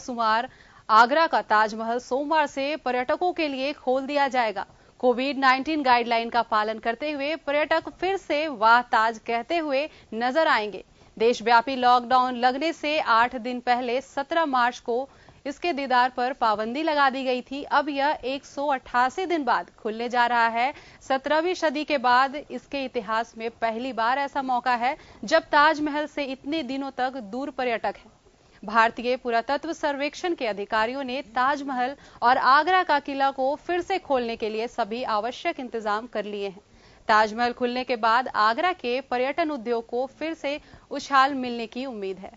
सुमार आगरा का ताजमहल सोमवार से पर्यटकों के लिए खोल दिया जाएगा कोविड 19 गाइडलाइन का पालन करते हुए पर्यटक फिर से वाह ताज कहते हुए नजर आएंगे देशव्यापी लॉकडाउन लगने से आठ दिन पहले 17 मार्च को इसके दीदार पर पाबंदी लगा दी गई थी अब यह एक दिन बाद खुलने जा रहा है सत्रहवीं सदी के बाद इसके इतिहास में पहली बार ऐसा मौका है जब ताजमहल से इतने दिनों तक दूर पर्यटक हैं भारतीय पुरातत्व सर्वेक्षण के अधिकारियों ने ताजमहल और आगरा का किला को फिर से खोलने के लिए सभी आवश्यक इंतजाम कर लिए हैं ताजमहल खुलने के बाद आगरा के पर्यटन उद्योग को फिर से उछाल मिलने की उम्मीद है